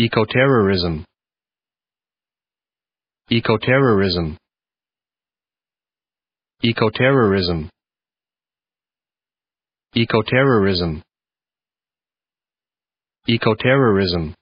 Ecoterrorism. Ecoterrorism. Ecoterrorism. Ecoterrorism. Ecoterrorism.